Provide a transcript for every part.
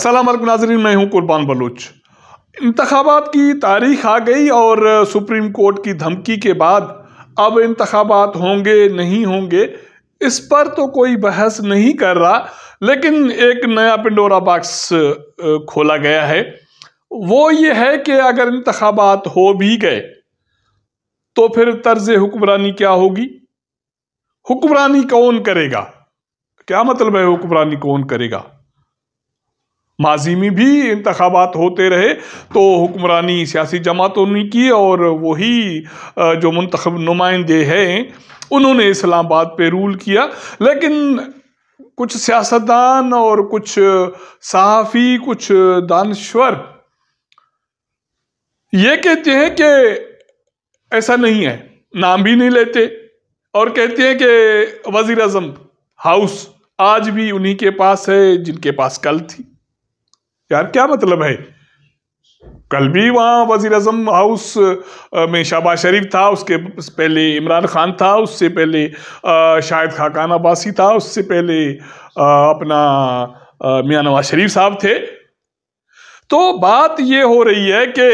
असलम नाजरीन मैं हूं कुर्बान बलूच इंतबात की तारीख आ गई और सुप्रीम कोर्ट की धमकी के बाद अब इंतबात होंगे नहीं होंगे इस पर तो कोई बहस नहीं कर रहा लेकिन एक नया पिंडोरा बॉक्स खोला गया है वो ये है कि अगर इंतबात हो भी गए तो फिर तर्ज हुक्मरानी क्या होगी हुक्मरानी कौन करेगा क्या मतलब है हुक्मरानी कौन करेगा माजी में भी इंतबात होते रहे तो हुक्मरानी सियासी जमातों ने की और वही जो मंतखब नुमाइंदे हैं उन्होंने इस्लामाबाद पर रूल किया लेकिन कुछ सियासतदान और कुछ सहाफ़ी कुछ दानश्वर ये कहते हैं कि ऐसा नहीं है नाम भी नहीं लेते और कहते हैं कि वज़ी अजम हाउस आज भी उन्हीं के पास है जिनके पास कल थी यार क्या मतलब है कल भी वहाँ वजीर अजम हाउस में शहबाज शरीफ था उसके पहले इमरान खान था उससे पहले शाहिद खाकान अब्बासी था उससे पहले अपना मियाँ नवाज शरीफ साहब थे तो बात ये हो रही है कि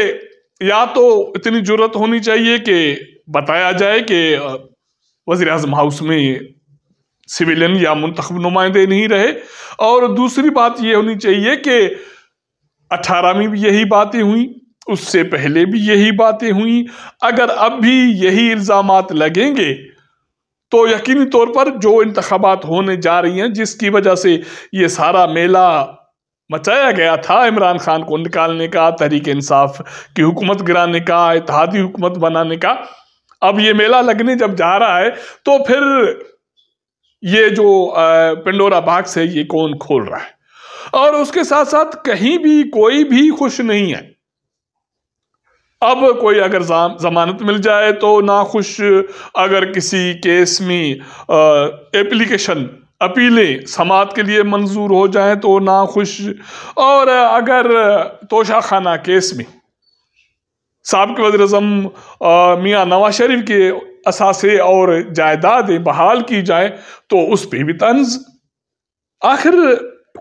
या तो इतनी जरूरत होनी चाहिए कि बताया जाए कि वजी अजम हाउस में सिविलियन या मुंतब नुमाइंदे नहीं रहे और दूसरी बात ये होनी चाहिए कि अठारह में भी यही बातें हुई उससे पहले भी यही बातें हुई अगर अब भी यही इल्ज़ाम लगेंगे तो यकीनी तौर पर जो इंतबात होने जा रही हैं जिसकी वजह से ये सारा मेला मचाया गया था इमरान खान को निकालने का तहरीक इंसाफ की हुकूमत गिराने का इतिहादी हुकूमत बनाने का अब ये मेला लगने जब जा रहा है तो फिर ये जो पिंडोरा बाग से ये कौन खोल रहा है और उसके साथ साथ कहीं भी कोई भी खुश नहीं है अब कोई अगर जमानत मिल जाए तो ना खुश अगर किसी केस में एप्लीकेशन अपीलें समात के लिए मंजूर हो जाए तो ना खुश और अगर तोशा खाना केस में सबक वजर अजम मियाँ नवाज शरीफ के असासे और जायदादें बहाल की जाए तो उस पर भी तंज आखिर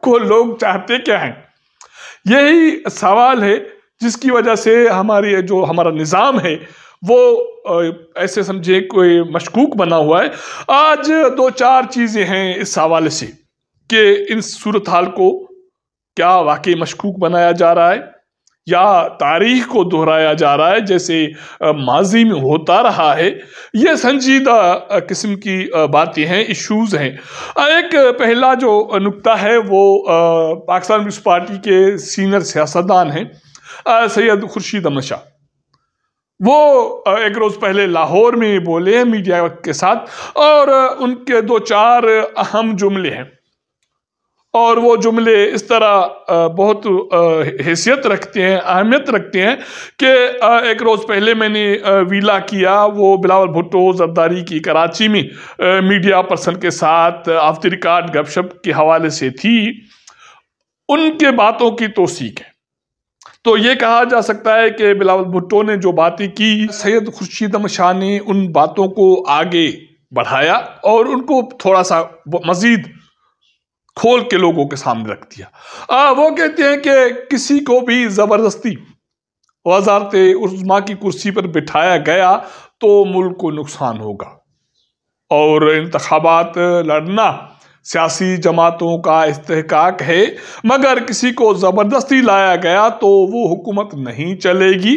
को लोग चाहते क्या हैं यही सवाल है जिसकी वजह से हमारी जो हमारा निज़ाम है वो ऐसे समझिए कोई मशकूक बना हुआ है आज दो चार चीज़ें हैं इस सवाल से कि इस सूरत हाल को क्या वाकई मशकूक बनाया जा रहा है या तारीख को दोहराया जा रहा है जैसे माजी में होता रहा है ये संजीदा किस्म की बातें हैं इश्यूज़ हैं एक पहला जो नुक्ता है वो पाकिस्तान पीपल्स पार्टी के सीनियर सियासतदान हैं सैयद खुर्शीद अहमद शाह वो एक रोज़ पहले लाहौर में बोले हैं मीडिया के साथ और उनके दो चार अहम जुमले हैं और वो जुमले इस तरह बहुत हैसियत रखते हैं अहमियत रखते हैं कि एक रोज़ पहले मैंने वीला किया वो बिलावल भुट्टो जरदारी की कराची में मीडिया पर्सन के साथ आफ्ती रिकार्ड गपशप के हवाले से थी उनके बातों की तोसीक है तो ये कहा जा सकता है कि बिलावल भुट्टो ने जो बातें की सैयद खुर्शीद शाह ने उन बातों को आगे बढ़ाया और उनको थोड़ा सा मज़ीद खोल के लोगों के सामने रख दिया आ, वो कहते हैं कि किसी को भी ज़बरदस्ती वजारत उजमा की कुर्सी पर बिठाया गया तो मुल्क को नुकसान होगा और इंतबात लड़ना सियासी जमातों का इस्तेकाक है मगर किसी को ज़बरदस्ती लाया गया तो वो हुकूमत नहीं चलेगी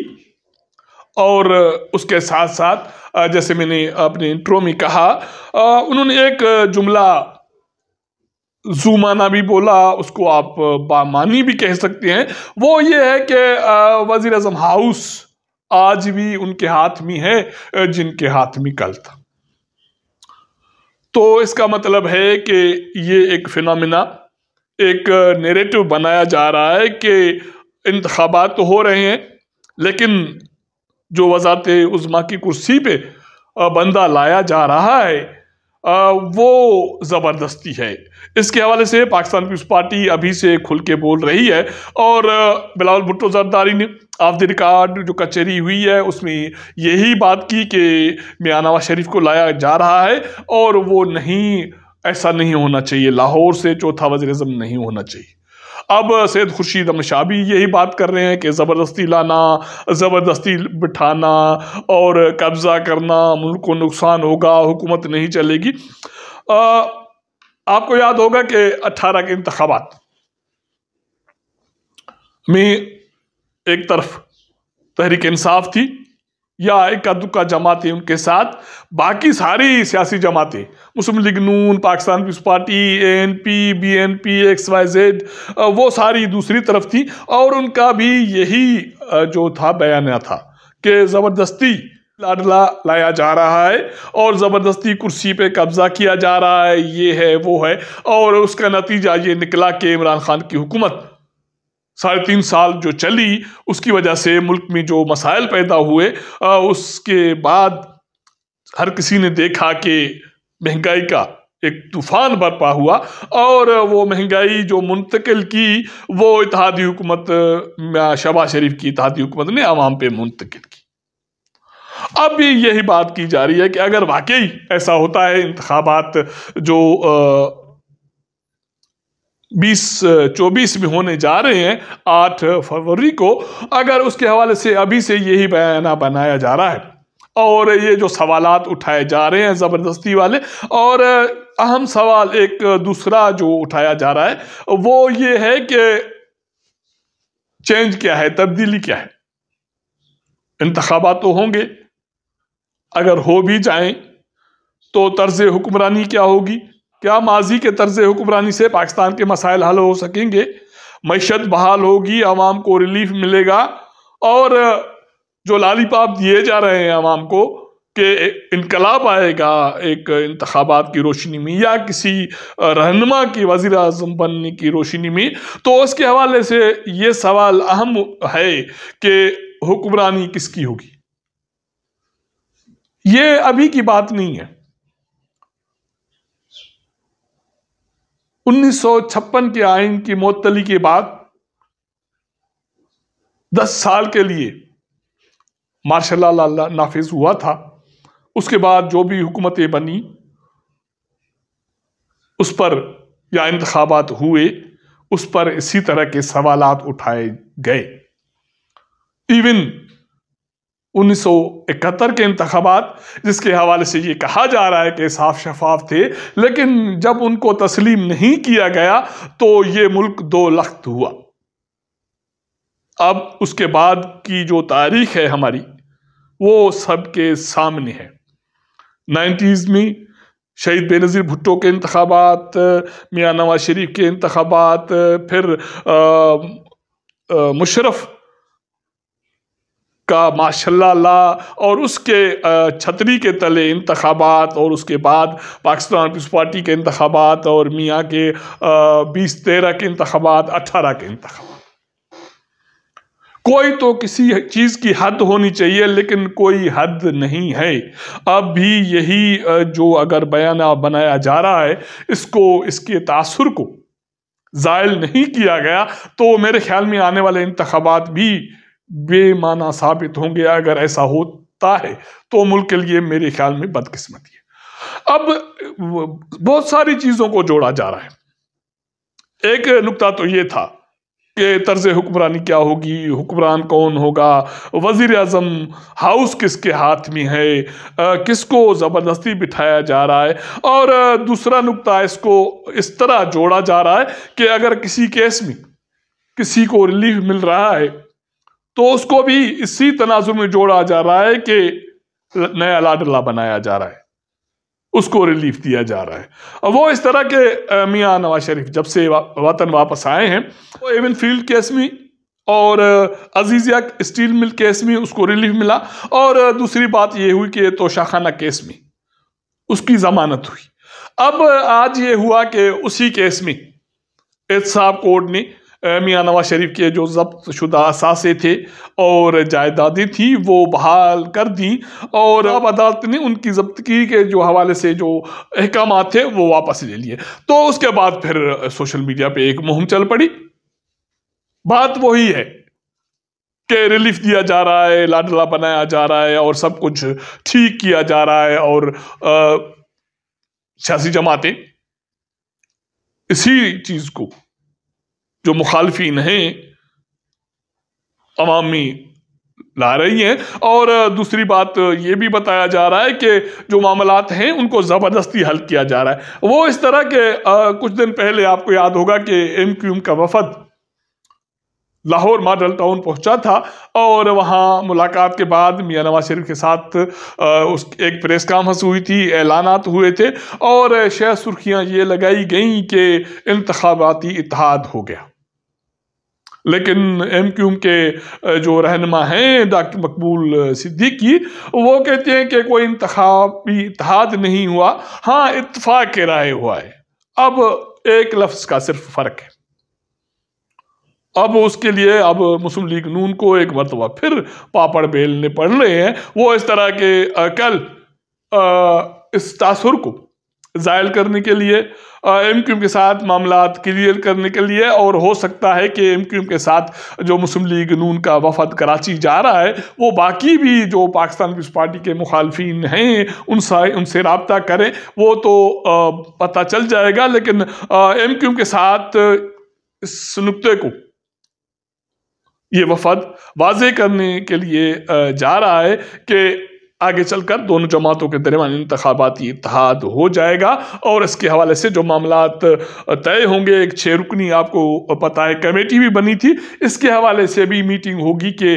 और उसके साथ साथ जैसे मैंने अपने इंट्रो में कहा उन्होंने एक जुमला जुमाना भी बोला उसको आप बामानी भी कह सकते हैं वो ये है कि वजीर अजम हाउस आज भी उनके हाथ में है जिनके हाथ में कल था तो इसका मतलब है कि ये एक फिनमिना एक नेरेटिव बनाया जा रहा है कि इंतबात तो हो रहे हैं लेकिन जो वजारत उज़मा की कुर्सी पे बंदा लाया जा रहा है वो ज़बरदस्ती है इसके हवाले से पाकिस्तान पीपल्स पार्टी अभी से खुल के बोल रही है और बिलावल भुट्टो जरदारी ने ऑफ द रिकॉर्ड जो कचहरी हुई है उसमें यही बात की कि मियाँ नवाज शरीफ को लाया जा रहा है और वो नहीं ऐसा नहीं होना चाहिए लाहौर से चौथा वजीर नहीं होना चाहिए अब सैद खुर्शीद अहमद शाह भी यही बात कर रहे हैं कि ज़बरदस्ती लाना ज़बरदस्ती बिठाना और कब्ज़ा करना मुल्क को नुकसान होगा हुकूमत नहीं चलेगी आ, आपको याद होगा कि अट्ठारह के इंतबात में एक तरफ तहरीक इंसाफ थी या इक्का दुक्का जमातें उनके साथ बाकी सारी सियासी जमातें मुस्लिम लीग नून Pakistan Peoples Party N P B N P X Y Z वो सारी दूसरी तरफ थी और उनका भी यही जो था बयाना था कि ज़बरदस्ती लाडला लाया जा रहा है और ज़बरदस्ती कुर्सी पे कब्ज़ा किया जा रहा है ये है वो है और उसका नतीजा ये निकला कि इमरान खान की हुकूमत साढ़े तीन साल जो चली उसकी वजह से मुल्क में जो मसाइल पैदा हुए उसके बाद हर किसी ने देखा कि महंगाई का एक तूफान बरपा हुआ और वो महंगाई जो मुंतकिल की वो इतिहादी हुकूमत शबा शरीफ की इतिहादी हुकूमत ने आवाम पे मुंतकिल की अब भी यही बात की जा रही है कि अगर वाकई ऐसा होता है इंतबात जो आ, बीस चौबीस में होने जा रहे हैं आठ फरवरी को अगर उसके हवाले से अभी से यही बयाना बनाया जा रहा है और ये जो सवालात उठाए जा रहे हैं ज़बरदस्ती वाले और अहम सवाल एक दूसरा जो उठाया जा रहा है वो ये है कि चेंज क्या है तब्दीली क्या है इंतबात तो होंगे अगर हो भी जाएं तो तर्ज हुक्मरानी क्या होगी क्या माजी के तर्ज हुक्मरानी से पाकिस्तान के मसाइल हल हो सकेंगे मीशत बहाल होगी आवाम को रिलीफ मिलेगा और जो लालीपाप दिए जा रहे हैं आवाम को कि इनकलाब आएगा एक इंतबात की रोशनी में या किसी रहनमा की वजी अजम बनने की रोशनी में तो उसके हवाले से ये सवाल अहम है कि हुक्मरानी किसकी होगी ये अभी की बात नहीं है उन्नीस के आइन की मअतली के बाद दस साल के लिए मार्शल नाफिज हुआ था उसके बाद जो भी हुकूमतें बनी उस पर या इंतबात हुए उस पर इसी तरह के सवालात उठाए गए इवन उन्नीस के इंतबात जिसके हवाले से ये कहा जा रहा है कि साफ शफाफ थे लेकिन जब उनको तस्लीम नहीं किया गया तो ये मुल्क दो लख्त हुआ अब उसके बाद की जो तारीख है हमारी वो सबके सामने है नाइन्टीज़ में शहीद बेनज़ीर भुट्टो के इंतबात मियाँ नवाज शरीफ के इंतबात फिर मुशरफ़ का माशा और उसके छतरी के तले इंतबात और उसके बाद पाकिस्तान पीपल्स पार्टी के इंतबात और मियाँ के बीस तेरह के इंतबात अठारह के इंतबात कोई तो किसी चीज़ की हद होनी चाहिए लेकिन कोई हद नहीं है अब भी यही जो अगर बयाना बनाया जा रहा है इसको इसके तासर को ज़ायल नहीं किया गया तो मेरे ख्याल में आने वाले इंतबात भी बेमाना साबित होंगे अगर ऐसा होता है तो मुल्क के लिए मेरे ख्याल में बदकिस्मती है अब बहुत सारी चीजों को जोड़ा जा रहा है एक नुकता तो ये था कि तर्ज हुक्मरानी क्या होगी हुक्मरान कौन होगा वजीर अजम हाउस किसके हाथ में है किसको ज़बरदस्ती बिठाया जा रहा है और दूसरा नुकता इसको इस तरह जोड़ा जा रहा है कि अगर किसी केस में किसी को रिलीफ मिल रहा है तो उसको भी इसी तनाजुर में जोड़ा जा रहा है कि नया लाडला बनाया जा रहा है उसको रिलीफ दिया जा रहा है और वो इस तरह के मियाँ नवाज शरीफ जब से वा, वतन वापस आए हैं तो एवन फील्ड केस में और अजीज़िया स्टील मिल केस में उसको रिलीफ मिला और दूसरी बात यह हुई कि तोशाखाना केस में उसकी जमानत हुई अब आज ये हुआ कि उसी केस में एहसाब कोर्ट ने मियाँ नवाज शरीफ के जो जब्त शुदा असासे थे और जायदादें थी वो बहाल कर दी और अब अदालत ने उनकी जब्तगी के जो हवाले से जो अहकाम थे वो वापस ले लिए तो उसके बाद फिर सोशल मीडिया पे एक मुहिम चल पड़ी बात वही है कि रिलीफ दिया जा रहा है लाडला बनाया जा रहा है और सब कुछ ठीक किया जा रहा है और सियासी जमातें इसी चीज़ को जो मुखालफी हैं अवामी ला रही हैं और दूसरी बात ये भी बताया जा रहा है कि जो मामलात हैं उनको ज़बरदस्ती हल किया जा रहा है वो इस तरह के आ, कुछ दिन पहले आपको याद होगा कि एम एम का वफद लाहौर मॉडल टाउन पहुंचा था और वहां मुलाकात के बाद मियाँ नवाज शरीफ के साथ उस एक प्रेस कॉन्फ्रेंस हुई थी ऐलानात हुए थे और शेह सुर्खियां ये लगाई गई कि इंतबाती इतिहाद हो गया लेकिन एम क्यूम के जो रहनमा हैं डॉक्टर मकबूल सिद्दीकी वो कहते हैं कि कोई इंतबी इतिहाद नहीं हुआ हाँ इतफाक़ राय हुआ है अब एक लफ्ज़ का सिर्फ फ़र्क है अब उसके लिए अब मुस्लिम लीग नून को एक मरतबा फिर पापड़ बेलने पड़ रहे हैं वो इस तरह के कल इस तासुर को जायल करने के लिए एम एम के साथ मामला क्लियर करने के लिए और हो सकता है कि एम एम के साथ जो मुस्लिम लीग नून का वफद कराची जा रहा है वो बाकी भी जो पाकिस्तान पीपल्स पार्टी के मुखालफिन हैं उनसे उनसे रबता करें वो तो आ, पता चल जाएगा लेकिन एम एम के साथ इस नुकते को ये वफद वाजे करने के लिए जा रहा है कि आगे चलकर दोनों जमातों के दरमियान इंतबाती इतिहाद हो जाएगा और इसके हवाले से जो मामला तय होंगे एक छः रुकनी आपको पता है कमेटी भी बनी थी इसके हवाले से भी मीटिंग होगी कि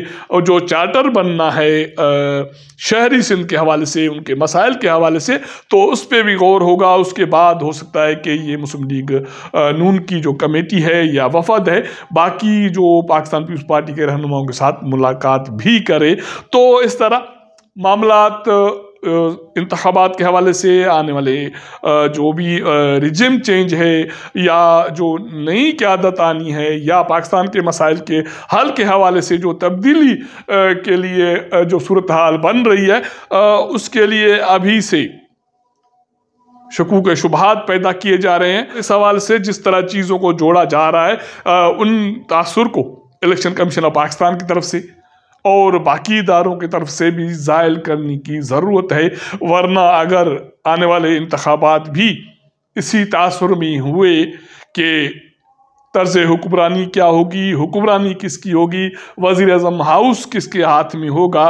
जो चार्टर बनना है शहरी सिंध के हवाले से उनके मसाइल के हवाले से तो उस पर भी गौर होगा उसके बाद हो सकता है कि ये मुस्लिम लीग नून की जो कमेटी है या वफद है बाकी जो पाकिस्तान पीपल्स पार्टी के रहनुमाओं के साथ मुलाकात भी करे तो इस तरह मामला इंतबात के हवाले से आने वाले जो भी रिजिम चेंज है या जो नई क्यादत आनी है या पाकिस्तान के मसाइल के हल के हवाले से जो तब्दीली के लिए जो सूरत हाल बन रही है उसके लिए अभी से शकूक शुबहत पैदा किए जा रहे हैं इस हवाले से जिस तरह चीज़ों को जोड़ा जा रहा है उन तासर को इलेक्शन कमीशन ऑफ पाकिस्तान की तरफ से और बाकी इदारों की तरफ से भी ज़ायल करने की ज़रूरत है वरना अगर आने वाले इंतबात भी इसी तासर में हुए कि तर्ज हुक्मरानी क्या होगी हुक्मरानी किसकी होगी वज़ी अजम हाउस किसके हाथ में होगा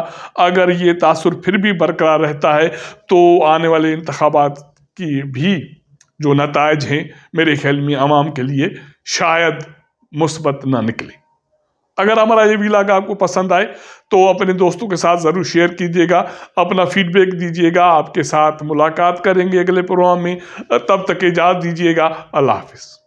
अगर ये तासर फिर भी बरकरार रहता है तो आने वाले इंतबात की भी जो नतज हैं मेरे ख्याल में आवाम के लिए शायद मुस्बत ना निकले अगर हमारा ये वीलाग आपको पसंद आए तो अपने दोस्तों के साथ ज़रूर शेयर कीजिएगा अपना फीडबैक दीजिएगा आपके साथ मुलाकात करेंगे अगले प्रोग्राम में तब तक इजाज़ दीजिएगा अल्लाह हाफिज़